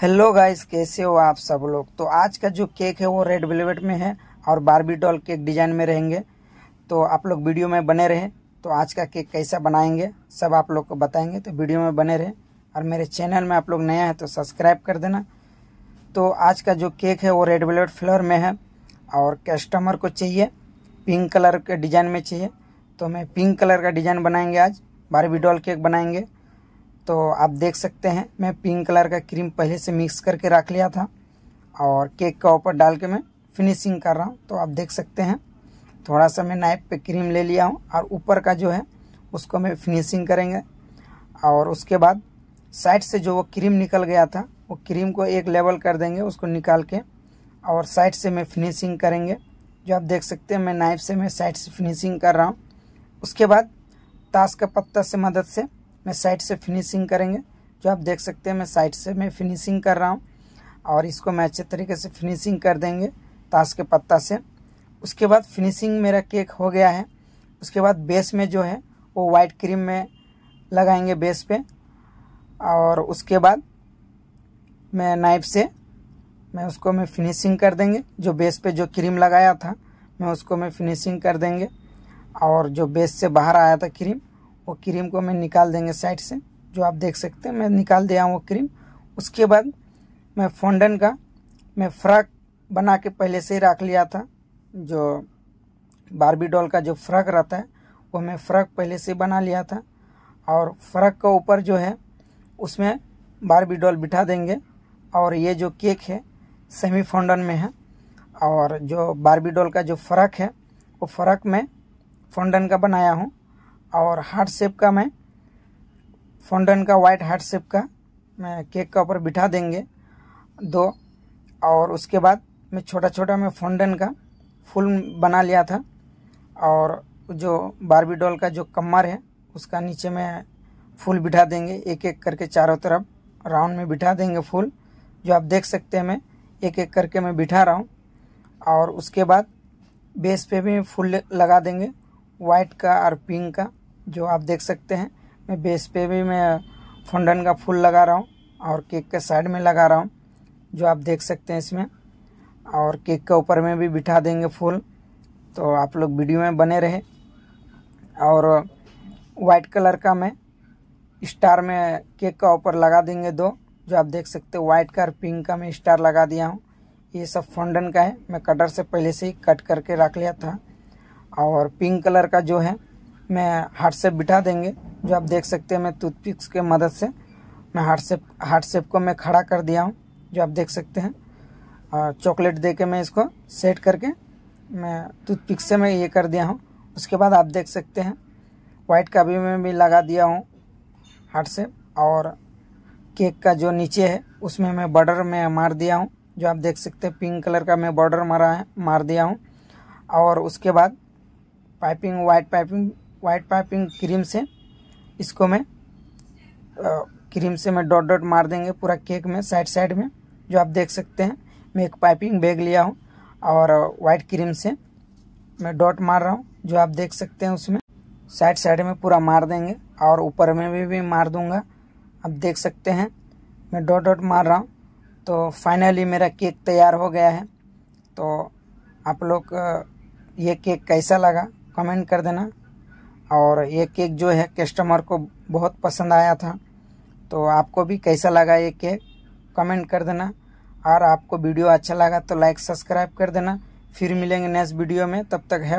hello guys कैसे हो आप सब लोग तो आज का जो केक है वो रेड वेलवेट में है और बारबी डॉल केक डिजाइन में रहेंगे तो आप लोग वीडियो में बने रहे तो आज का केक कैसा बनाएंगे सब आप लोग को बताएंगे तो वीडियो में बने रहे और मेरे चैनल में आप लोग नया है तो सब्सक्राइब कर देना तो आज का जो केक है वो रेड वेलवेट फ्लेवर में है और कस्टमर को चाहिए पिंक कलर के डिज़ाइन में चाहिए तो हमें पिंक कलर का डिज़ाइन बनाएंगे आज बारबी डॉल केक बनाएंगे तो आप देख सकते हैं मैं पिंक कलर का क्रीम पहले से मिक्स करके रख लिया था और केक का ऊपर डाल के मैं फिनिशिंग कर रहा हूँ तो आप देख सकते हैं थोड़ा सा मैं नाइफ पे क्रीम ले लिया हूँ और ऊपर का जो है उसको मैं फिनिशिंग करेंगे और उसके बाद साइड से जो वो क्रीम निकल गया था वो क्रीम को एक लेवल कर देंगे उसको निकाल के और साइड से मैं फिनिशिंग करेंगे जो आप देख सकते हैं मैं नाइफ से मैं साइड से फिनिशिंग कर रहा हूँ उसके बाद ताश का पत्ता से मदद से मैं साइड से फिनिशिंग करेंगे जो आप देख सकते हैं मैं साइड से मैं फिनिशिंग कर रहा हूँ और इसको मैं अच्छे तरीके से फिनिशिंग कर देंगे ताश के पत्ता से उसके बाद फिनिशिंग मेरा केक हो गया है उसके बाद बेस में जो है वो वाइट क्रीम में लगाएंगे बेस पे और उसके बाद मैं नाइफ से मैं उसको मैं फिनिशिंग कर देंगे जो बेस पे जो क्रीम लगाया था मैं उसको मैं फिनिशिंग कर देंगे और जो बेस से बाहर आया था क्रीम वो क्रीम को मैं निकाल देंगे साइड से जो आप देख सकते हैं मैं निकाल दिया हूँ वो क्रीम उसके बाद मैं फोंडन का मैं फ्रॉक बना के पहले से ही रख लिया था जो बारबी डॉल का जो फ्रॉक रहता है वो मैं फ्रॉक पहले से बना लिया था और फ्रॉक का ऊपर जो है उसमें बारबी डॉल बिठा देंगे और ये जो केक है सेमी फोंडन में है और जो बारबी डॉल का जो फ्रॉक है वो फ्रॉक मैं फोंडन का बनाया हूँ और हार्ट शेप का मैं फोंडन का वाइट हार्ट शेप का मैं केक का ऊपर बिठा देंगे दो और उसके बाद मैं छोटा छोटा मैं फोंडन का फूल बना लिया था और जो बारबी डॉल का जो कमर है उसका नीचे में फूल बिठा देंगे एक एक करके चारों तरफ राउंड में बिठा देंगे फूल जो आप देख सकते हैं मैं एक एक करके मैं बिठा रहा हूँ और उसके बाद बेस पे भी फूल लगा देंगे वाइट का और पिंक का जो आप देख सकते हैं मैं बेस पे भी मैं फंडन का फूल लगा रहा हूँ और केक के साइड में लगा रहा हूँ जो आप देख सकते हैं इसमें और केक के ऊपर में भी बिठा देंगे फूल तो आप लोग वीडियो में बने रहे और वाइट कलर का मैं स्टार में केक का ऊपर लगा देंगे दो जो आप देख सकते हो वाइट का और पिंक का मैं स्टार लगा दिया हूँ ये सब फंडन का है मैं कटर से पहले से ही कट करके रख लिया था और पिंक कलर का जो है मैं हाटसेप बिठा देंगे जो आप देख सकते हैं मैं टूथपिक्स के मदद से मैं हाटसेप शेप को मैं खड़ा कर दिया हूँ जो आप देख सकते हैं और चॉकलेट दे के मैं इसको सेट करके मैं टूथपिक से मैं ये कर दिया हूँ उसके बाद आप देख सकते हैं वाइट का भी मैं भी लगा दिया हूँ हार्ट और केक का जो नीचे है उसमें मैं बॉर्डर में मार दिया हूँ जो आप देख सकते हैं पिंक कलर का मैं बॉर्डर मारा है मार दिया हूँ और उसके बाद piping white piping white piping cream से इसको मैं क्रीम से मैं डॉट डॉट मार देंगे पूरा केक में साइड साइड में जो आप देख सकते हैं मैं एक पाइपिंग बैग लिया हूँ और वाइट क्रीम से मैं डॉट मार रहा हूँ जो आप देख सकते हैं उसमें साइड साइड में पूरा मार देंगे और ऊपर में भी, भी मार दूंगा आप देख सकते हैं मैं डॉट डॉट मार रहा हूँ तो फाइनली मेरा केक तैयार हो गया है तो आप लोग ये केक कैसा लगा कमेंट कर देना और ये केक जो है कस्टमर को बहुत पसंद आया था तो आपको भी कैसा लगा ये केक कमेंट कर देना और आपको वीडियो अच्छा लगा तो लाइक सब्सक्राइब कर देना फिर मिलेंगे नेक्स्ट वीडियो में तब तक है